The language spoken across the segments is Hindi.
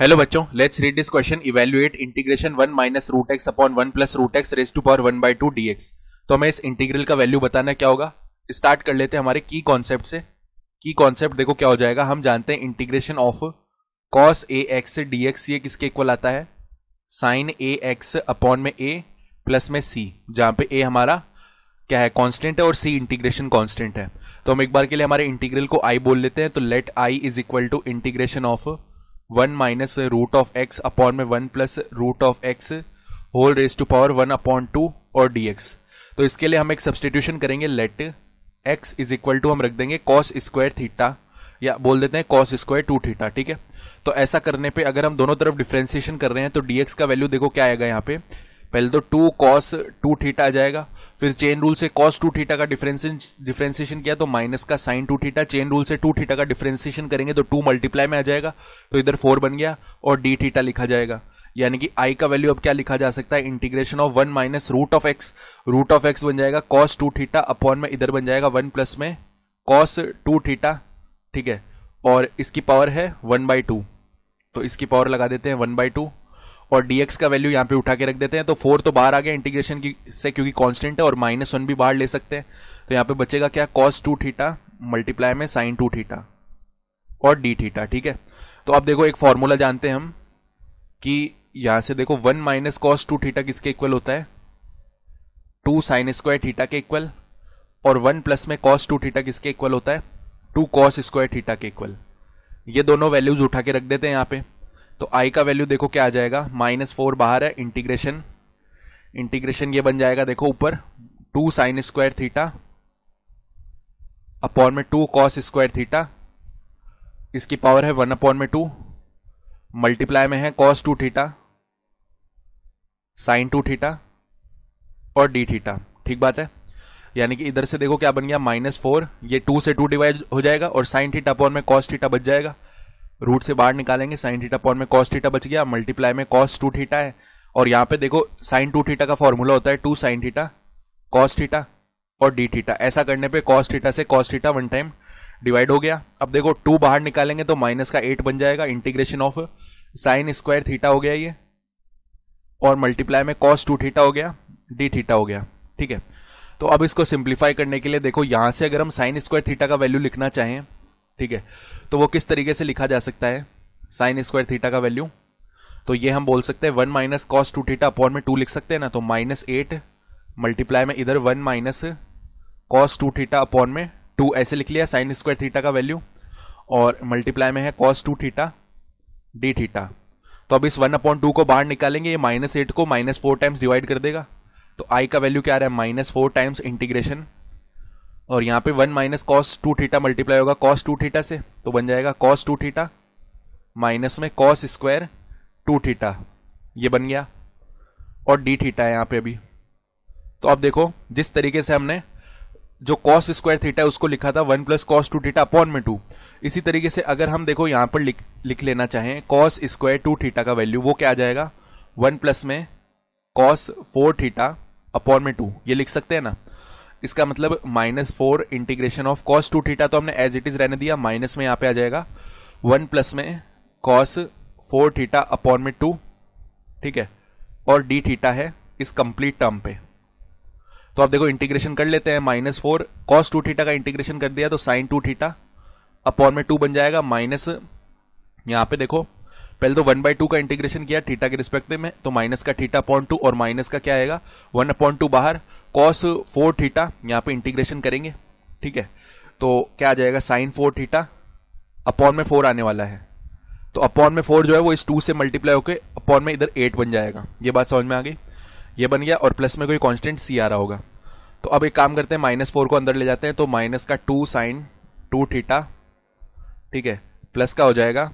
हेलो बच्चों let's read this question evaluate integration one minus root x upon one plus root x raise to power one by two d x तो हमें इस इंटीग्रल का वैल्यू बताना क्या होगा स्टार्ट कर लेते हैं हमारे की कॉन्सेप्ट से की कॉन्सेप्ट देखो क्या हो जाएगा हम जानते हैं integration of cos a x d x ये किसके इक्वल आता है साइन ए एक्स अपॉन में ए प्लस में सी जहाँ पे ए हमारा क्या है कांस्टेंट है और सी इंटीग्रेशन कांस्टेंट है तो हम एक बार के लिए हमारे इंटीग्रल को आई बोल लेते हैं तो let I is equal to integration of one minus root of x upon में one plus root of x whole raise to power one upon two और डी एक्स तो इसके लिए हम एक सब्सटीट्यूशन करेंगे let x is equal to हम रख देंगे कॉस स्क्वायर थीटा या बोल देते हैं कॉस स्क्वायर टू थीटा ठीक है तो ऐसा करने पे अगर हम दोनों तरफ डिफ्रेंसिएशन कर रहे हैं तो डी एक्स का वैल्यू देखो क्या आएगा यहाँ पे पहले तो टू कॉस टू थीटा आ जाएगा फिर चेन रूल से कॉस टू थीटा का डिफ्रेंसिएशन किया तो माइनस का sine two theta chain rule से टू थीटा का डिफ्रेंसिएशन करेंगे तो टू मल्टीप्लाई में आ जाएगा तो इधर फोर बन गया और डी थीटा लिखा जाएगा यानी कि आई का वैल्यू अब क्या लिखा जा सकता है integration of one minus root of x root of x बन जाएगा कॉस टू थीटा अपॉन में इधर बन जाएगा वन प्लस में कॉस टू थीटा ठीक है और इसकी पावर है वन बाई टू तो इसकी पावर लगा देते हैं वन बाई टू और dx का वैल्यू यहाँ पे उठा के रख देते हैं तो फोर तो बाहर आ गया इंटीग्रेशन की से क्योंकि कांस्टेंट है और माइनस वन भी बाहर ले सकते हैं तो यहाँ पे बचेगा क्या कॉस टू थीटा मल्टीप्लाई में साइन टू थीटा और डी थीटा ठीक है तो अब देखो एक फॉर्मूला जानते हैं हम कि यहां से देखो one minus cos two theta किसके इक्वल होता है टू साइन स्क्वायर थीटा के इक्वल और वन प्लस में कॉस टू थीटा किसके इक्वल होता है टू कॉस स्क्वायर थीटा के इक्वल ये दोनों वैल्यूज उठा के रख देते हैं यहाँ पे तो आई का वैल्यू देखो क्या आ जाएगा माइनस फोर बाहर है इंटीग्रेशन इंटीग्रेशन ये बन जाएगा देखो ऊपर two sine square theta upon में टू कॉस स्क्वायर थीटा इसकी पावर है वन अपॉन में टू मल्टीप्लाई में है cos two theta sine two theta और डी थीटा ठीक बात है यानी कि इधर से देखो क्या बन गया माइनस फोर ये टू से टू डिवाइड हो जाएगा और साइन थीटा अपॉन में कॉस थीटा बच जाएगा रूट से बाहर निकालेंगे साइन थीटा पॉन में कॉस्ट थीटा बच गया मल्टीप्लाई में कॉस्ट टू थीटा है और यहाँ पे देखो साइन टू थीटा का फॉर्मूला होता है two sine theta cos theta और डी थीटा ऐसा करने पे कॉस्ट थीटा से cos theta one time divide हो गया अब देखो टू बाहर निकालेंगे तो माइनस का एट बन जाएगा integration of sine square theta हो गया ये और मल्टीप्लाई में कॉस्ट टू थीटा हो गया डी थीटा हो गया ठीक है तो अब इसको सिंप्लीफाई करने के लिए देखो यहाँ से अगर हम साइन स्क्वायर थीटा का वैल्यू लिखना चाहें ठीक है तो वो किस तरीके से लिखा जा सकता है साइन स्क्वायर थीटा का वैल्यू तो ये हम बोल सकते हैं one minus cos two theta upon में टू लिख सकते हैं ना तो माइनस एट मल्टीप्लाई में इधर one minus cos two theta upon में टू ऐसे लिख लिया साइन स्क्वायर थीटा का वैल्यू और मल्टीप्लाई में है cos two theta d theta तो अब इस वन अपॉन टू को बाहर निकालेंगे ये माइनस एट को माइनस फोर टाइम्स डिवाइड कर देगा तो आई का वैल्यू क्या आ रहा है माइनस फोर टाइम्स इंटीग्रेशन और यहाँ पे one minus cos two theta multiply होगा कॉस टू थीटा से तो बन जाएगा कॉस टू थीटा माइनस में कॉस स्क्वायर टू थीटा ये बन गया और डी थीटा है यहाँ पे अभी तो अब देखो जिस तरीके से हमने जो कॉस स्क्वायर थीटा है उसको लिखा था one plus cos two theta upon में टू इसी तरीके से अगर हम देखो यहाँ पर लिख लिख लेना चाहें कॉस स्क्वायर टू थीटा का वैल्यू वो क्या आ जाएगा वन प्लस में कॉस फोर थीटा अपॉन में टू ये लिख सकते हैं ना इसका मतलब minus four integration of cos two theta तो हमने एज इट इज रहने दिया माइनस में यहां पे आ जाएगा वन प्लस में कॉस फोर थीटा अपॉन में टू ठीक है और डी थीटा है इस कंप्लीट टर्म पे तो आप देखो इंटीग्रेशन कर लेते हैं minus four cos two theta का इंटीग्रेशन कर दिया तो साइन टू थीटा अपॉन में टू बन जाएगा माइनस यहां पे देखो पहले तो वन बाई टू का इंटीग्रेशन किया थीटा के रिस्पेक्ट में तो माइनस का थीटा पॉइंट टू और माइनस का क्या आएगा वन पॉइंट टू बाहर कॉस फोर थीटा यहाँ पे इंटीग्रेशन करेंगे ठीक है तो क्या आ जाएगा साइन फोर थीटा अपॉन में फोर आने वाला है तो अपॉन में फोर जो है वो इस टू से मल्टीप्लाई होकर अपॉन में इधर एट बन जाएगा ये बात समझ में आ गई ये बन गया और प्लस में कोई कॉन्स्टेंट सी आ रहा होगा तो अब एक काम करते हैं माइनस फोर को अंदर ले जाते हैं तो माइनस का टू साइन टू थीटा ठीक है प्लस का हो जाएगा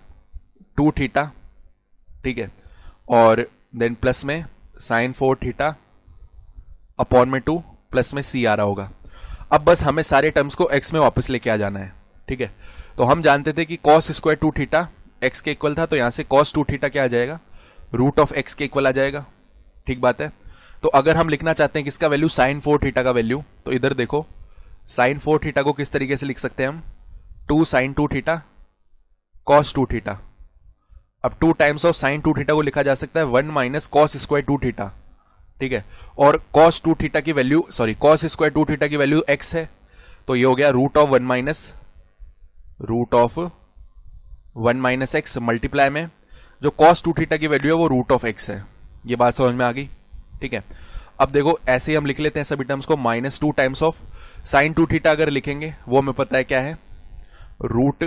टू थीटा ठीक है और देन प्लस में साइन फोर थीटा अपॉन में टू प्लस में सी आ रहा होगा अब बस हमें सारे टर्म्स को एक्स में वापस लेके आ जाना है ठीक है तो हम जानते थे कि cos square two theta x के इक्वल था तो यहां से कॉस टू थीटा क्या आ जाएगा रूट ऑफ एक्स के इक्वल आ जाएगा ठीक बात है तो अगर हम लिखना चाहते हैं किसका वैल्यू साइन फोर थीटा का वैल्यू तो इधर देखो साइन फोर थीटा को किस तरीके से लिख सकते हैं हम two sine two theta cos two theta अब two times of sine two theta को लिखा जा सकता है one minus cos square two theta ठीक है और कॉस टू थीटा की value sorry cos square two theta की वैल्यू एक्स है तो ये हो गया root of one minus root of one minus x multiply में जो कॉस टू थीटा की वैल्यू है वो रूट ऑफ एक्स है ये बात समझ में आ गई ठीक है अब देखो ऐसे ही हम लिख लेते हैं सभी टर्म्स को minus two times of sine two theta अगर लिखेंगे वो हमें पता है क्या है root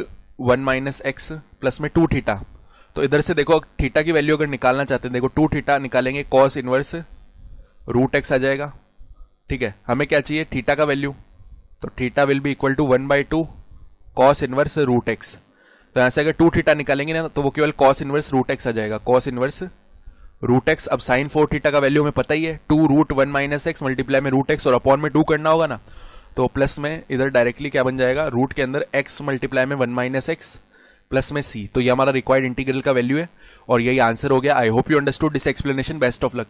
one minus x plus में टू थीटा तो इधर से देखो थीटा की वैल्यू अगर निकालना चाहते हैं देखो टू थीटा निकालेंगे कॉस इनवर्स रूट एक्स आ जाएगा ठीक है हमें क्या चाहिए थीटा का वैल्यू तो theta will be equal to one by two cos inverse root x तो ऐसे से अगर टू थीटा निकालेंगे ना तो वो केवल कॉस इनवर्स रूट एक्स आ जाएगा कॉस इनवर्स रूट एक्स अब साइन फोर थीटा का वैल्यू हमें पता ही है two root one minus x multiply में रूट एक्स और अपॉन में टू करना होगा ना तो प्लस में इधर डायरेक्टली क्या बन जाएगा रूट के अंदर एक्स मल्टीप्लाई में वन माइनस एक्स प्लस में सी तो ये हमारा रिक्वायर्ड इंटीग्रल का वैल्यू है और यही आंसर हो गया I hope you understood this explanation best of luck